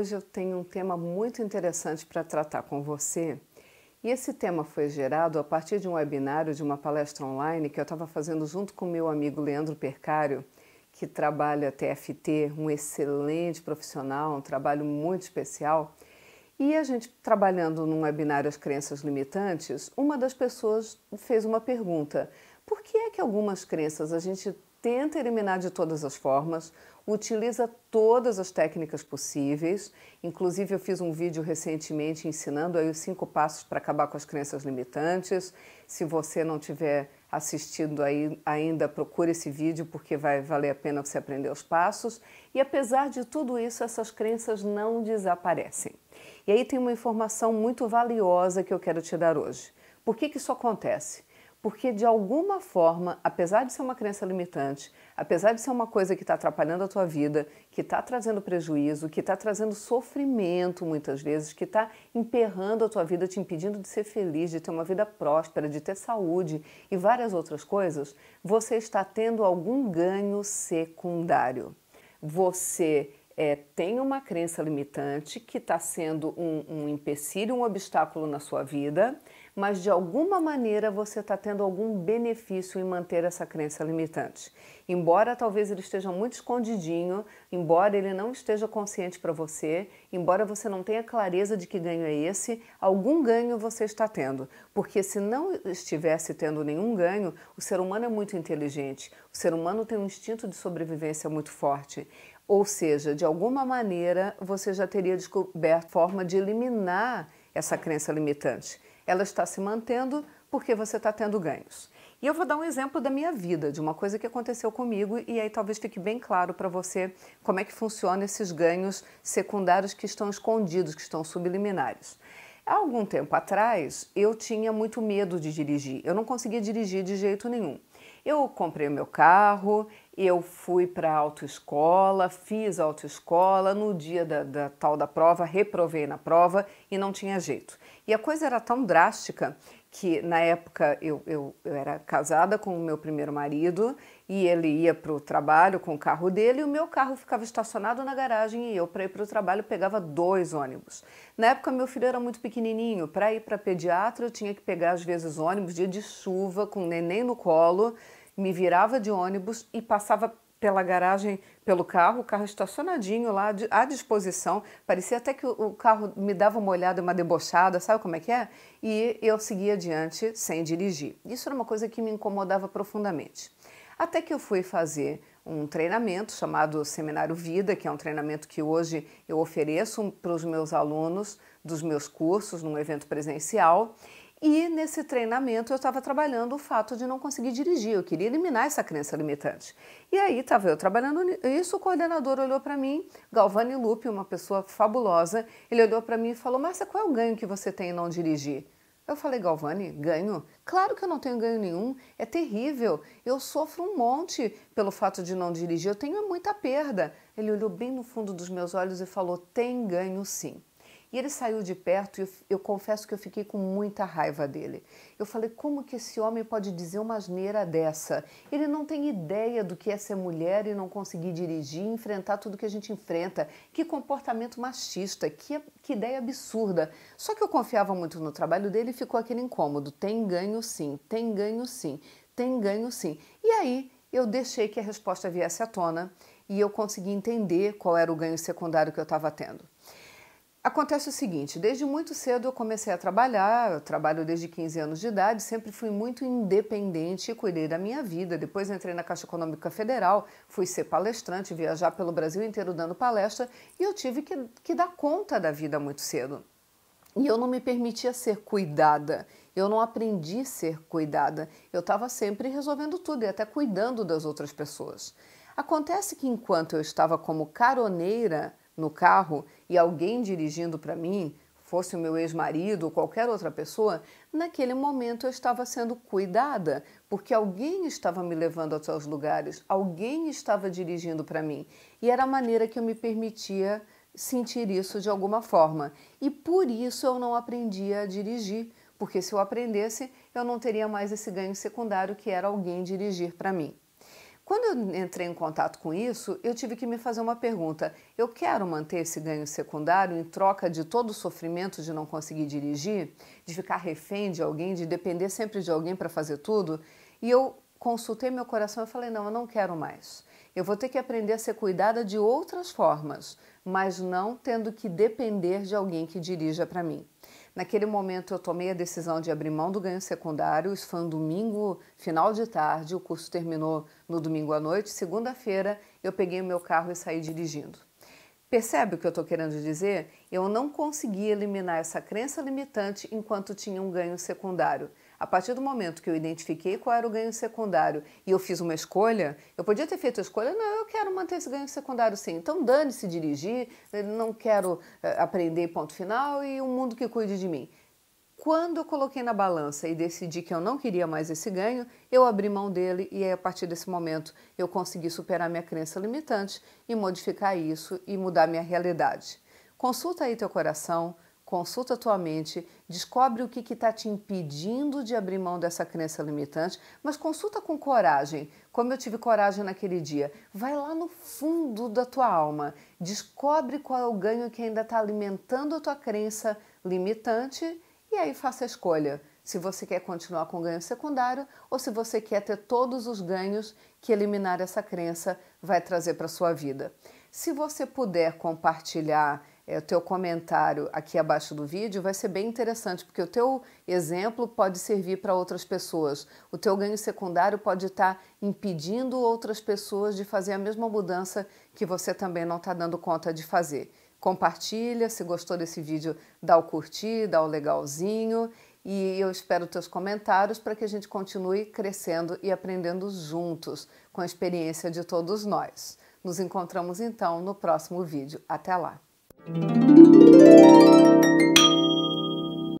hoje eu tenho um tema muito interessante para tratar com você. E esse tema foi gerado a partir de um webinário, de uma palestra online que eu estava fazendo junto com meu amigo Leandro Percário, que trabalha TFT, um excelente profissional, um trabalho muito especial. E a gente trabalhando num webinário As Crenças Limitantes, uma das pessoas fez uma pergunta: por que é que algumas crenças a gente tenta eliminar de todas as formas, utiliza todas as técnicas possíveis. Inclusive, eu fiz um vídeo recentemente ensinando aí os cinco passos para acabar com as crenças limitantes. Se você não tiver assistindo aí ainda, procure esse vídeo porque vai valer a pena você aprender os passos. E apesar de tudo isso, essas crenças não desaparecem. E aí tem uma informação muito valiosa que eu quero te dar hoje. Por que, que isso acontece? porque de alguma forma, apesar de ser uma crença limitante, apesar de ser uma coisa que está atrapalhando a tua vida, que está trazendo prejuízo, que está trazendo sofrimento muitas vezes, que está emperrando a tua vida, te impedindo de ser feliz, de ter uma vida próspera, de ter saúde e várias outras coisas, você está tendo algum ganho secundário. Você é, tem uma crença limitante que está sendo um, um empecilho, um obstáculo na sua vida, mas de alguma maneira você está tendo algum benefício em manter essa crença limitante. Embora talvez ele esteja muito escondidinho, embora ele não esteja consciente para você, embora você não tenha clareza de que ganho é esse, algum ganho você está tendo. Porque se não estivesse tendo nenhum ganho, o ser humano é muito inteligente, o ser humano tem um instinto de sobrevivência muito forte. Ou seja, de alguma maneira você já teria descoberto forma de eliminar essa crença limitante. Ela está se mantendo porque você está tendo ganhos. E eu vou dar um exemplo da minha vida, de uma coisa que aconteceu comigo, e aí talvez fique bem claro para você como é que funcionam esses ganhos secundários que estão escondidos, que estão subliminares. Há algum tempo atrás, eu tinha muito medo de dirigir. Eu não conseguia dirigir de jeito nenhum. Eu comprei o meu carro, eu fui para a autoescola, fiz a autoescola, no dia da, da, tal da prova, reprovei na prova e não tinha jeito. E a coisa era tão drástica que na época eu, eu, eu era casada com o meu primeiro marido e ele ia para o trabalho com o carro dele e o meu carro ficava estacionado na garagem e eu, para ir para o trabalho, pegava dois ônibus. Na época, meu filho era muito pequenininho, para ir para pediatra eu tinha que pegar, às vezes, ônibus, dia de chuva, com o neném no colo, me virava de ônibus e passava pela garagem, pelo carro, o carro estacionadinho lá à disposição. Parecia até que o carro me dava uma olhada, uma debochada, sabe como é que é? E eu seguia adiante sem dirigir. Isso era uma coisa que me incomodava profundamente. Até que eu fui fazer um treinamento chamado Seminário Vida, que é um treinamento que hoje eu ofereço para os meus alunos dos meus cursos num evento presencial. E nesse treinamento eu estava trabalhando o fato de não conseguir dirigir, eu queria eliminar essa crença limitante. E aí estava eu trabalhando isso, o coordenador olhou para mim, Galvani Lupe, uma pessoa fabulosa, ele olhou para mim e falou: Márcia, qual é o ganho que você tem em não dirigir? Eu falei, Galvani, ganho? Claro que eu não tenho ganho nenhum, é terrível. Eu sofro um monte pelo fato de não dirigir, eu tenho muita perda. Ele olhou bem no fundo dos meus olhos e falou: tem ganho sim. E ele saiu de perto e eu, eu, confesso que eu fiquei com muita raiva dele. Eu falei, como que esse homem pode dizer uma asneira dessa? Ele não tem ideia do que é ser mulher e não conseguir dirigir, enfrentar tudo que a gente enfrenta. Que comportamento machista, que, que ideia absurda. Só que eu confiava muito no trabalho dele e ficou aquele incômodo. Tem ganho sim, tem ganho sim, tem ganho sim. E aí eu deixei que a resposta viesse à tona e eu consegui entender qual era o ganho secundário que eu estava tendo. Acontece o seguinte, desde muito cedo eu comecei a trabalhar, eu trabalho desde 15 anos de idade, sempre fui muito independente e cuidei da minha vida. Depois entrei na Caixa Econômica Federal, fui ser palestrante, viajar pelo Brasil inteiro dando palestra e eu tive que, que dar conta da vida muito cedo. E eu não me permitia ser cuidada, eu não aprendi a ser cuidada, eu estava sempre resolvendo tudo e até cuidando das outras pessoas. Acontece que enquanto eu estava como caroneira no carro e alguém dirigindo para mim, fosse o meu ex-marido ou qualquer outra pessoa, naquele momento eu estava sendo cuidada, porque alguém estava me levando a seus lugares, alguém estava dirigindo para mim. E era a maneira que eu me permitia sentir isso de alguma forma. E por isso eu não aprendia a dirigir, porque se eu aprendesse, eu não teria mais esse ganho secundário que era alguém dirigir para mim. Quando eu entrei em contato com isso, eu tive que me fazer uma pergunta: eu quero manter esse ganho secundário em troca de todo o sofrimento de não conseguir dirigir, de ficar refém de alguém, de depender sempre de alguém para fazer tudo? E eu consultei meu coração e falei: não, eu não quero mais. Eu vou ter que aprender a ser cuidada de outras formas, mas não tendo que depender de alguém que dirija para mim. Naquele momento eu tomei a decisão de abrir mão do ganho secundário, isso foi um domingo, final de tarde, o curso terminou no domingo à noite, segunda-feira eu peguei o meu carro e saí dirigindo. Percebe o que eu estou querendo dizer? Eu não consegui eliminar essa crença limitante enquanto tinha um ganho secundário. A partir do momento que eu identifiquei qual era o ganho secundário e eu fiz uma escolha, eu podia ter feito a escolha, não, eu quero manter esse ganho secundário sim. Então dane-se dirigir, né, não quero eh, aprender ponto final e um mundo que cuide de mim. Quando eu coloquei na balança e decidi que eu não queria mais esse ganho, eu abri mão dele e aí, a partir desse momento eu consegui superar minha crença limitante e modificar isso e mudar minha realidade. Consulta aí teu coração, consulta a tua mente, descobre o que está te impedindo de abrir mão dessa crença limitante, mas consulta com coragem, como eu tive coragem naquele dia. Vai lá no fundo da tua alma, descobre qual é o ganho que ainda está alimentando a tua crença limitante e aí faça a escolha. Se você quer continuar com ganho secundário ou se você quer ter todos os ganhos que eliminar essa crença vai trazer para sua vida. Se você puder compartilhar é, o teu comentário aqui abaixo do vídeo vai ser bem interessante, porque o teu exemplo pode servir para outras pessoas. O teu ganho secundário pode estar tá impedindo outras pessoas de fazer a mesma mudança que você também não está dando conta de fazer. Compartilha, se gostou desse vídeo, dá o curtir, dá o legalzinho e eu espero teus comentários para que a gente continue crescendo e aprendendo juntos com a experiência de todos nós. Nos encontramos então no próximo vídeo. Até lá! Música